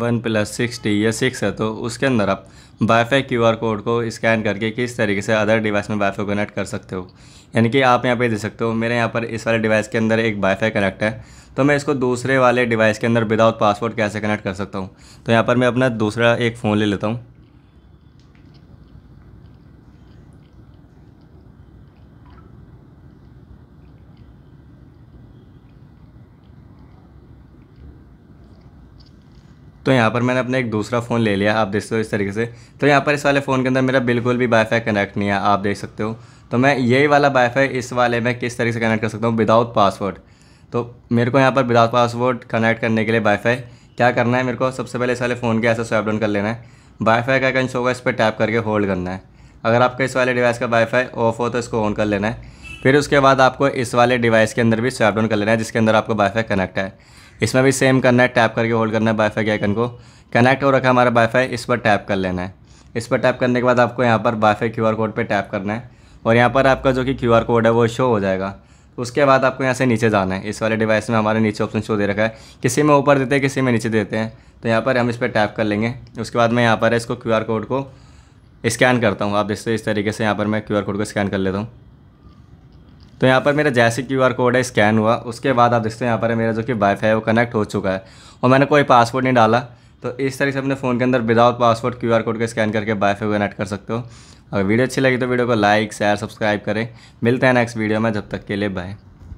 one plus six T या six है तो उसके अंदर आप वाईफाई क्यूआर कोड को स्कैन करके किस तरीके से अदर डिवाइस में वाईफाई कनेक्ट कर सकते हो यानी कि आप यहाँ पे दे सकते हो मेरे यहाँ पर इस वाले डिवाइस के अंदर एक वाईफाई कनेक्ट है तो मैं इसको दूसरे वाले डिवाइस के अंदर विदाउट पासवर्ड कैसे कनेक्ट कर सकता हूँ तो यहाँ पर मैं अपना दूसरा एक फ़ोन ले लेता हूँ तो यहाँ पर मैंने अपना एक दूसरा फ़ोन ले लिया आप देख सकते हो इस तरीके से तो यहाँ पर इस वाले फ़ोन के अंदर मेरा बिल्कुल भी वाईफाई कनेक्ट नहीं है आप देख सकते हो तो मैं यही वाला वाईफाई इस वाले में किस तरीके से कनेक्ट कर सकता हूँ विदाउट पासवर्ड तो मेरे को यहाँ पर विदाउट पासवर्ड कनेक्ट करने के लिए वाईफाई क्या करना है मेरे को सबसे पहले इस वाले फ़ोन के ऐसा स्वाइप डाउन कर लेना है वाईफाई का कंस होगा इस पर टैप करके होल्ड करना है अगर आपका इस वाले डिवाइस का वाईफाई ऑफ हो तो इसको ऑन कर लेना है फिर उसके बाद आपको इस वाले डिवाइस के अंदर भी स्वाइप डाउन कर लेना है जिसके अंदर आपको वाईफाई कनेक्ट है इसमें भी सेम करना है टैप करके होल्ड करना है वाईफाई के आइकन को कनेक्ट हो रखा है हमारा वाईफाई इस पर टैप कर लेना है इस पर टैप करने के बाद आपको यहाँ पर वाईफाई क्यू आर कोड पर टैप करना है और यहाँ पर आपका जो कि क्यू आर कोड है वो शो हो जाएगा उसके बाद आपको यहाँ से नीचे जाना है इस वाले डिवाइस में हमारे नीचे ऑप्शन शो दे रखा है किसी में ऊपर देते हैं किसी में नीचे देते हैं तो यहाँ पर हम इस पर टैप कर लेंगे उसके बाद मैं यहाँ पर इसको क्यू कोड को स्कैन करता हूँ आप इससे इस तरीके से यहाँ पर मैं क्यू कोड को स्कैन कर लेता हूँ तो यहाँ पर मेरा जैसे क्यू आर कोड है स्कैन हुआ उसके बाद आप देखते हैं यहाँ पर मेरा जो कि वाईफाई है वो कनेक्ट हो चुका है और मैंने कोई पासवर्ड नहीं डाला तो इस तरीके से अपने फ़ोन के अंदर without password Q R code का स्कैन करके वाईफाई को कनेक्ट कर सकते हो अगर वीडियो अच्छी लगी तो वीडियो को लाइक शेयर सब्सक्राइब करें मिलते हैं नेक्स्ट वीडियो में जब तक के लिए बाय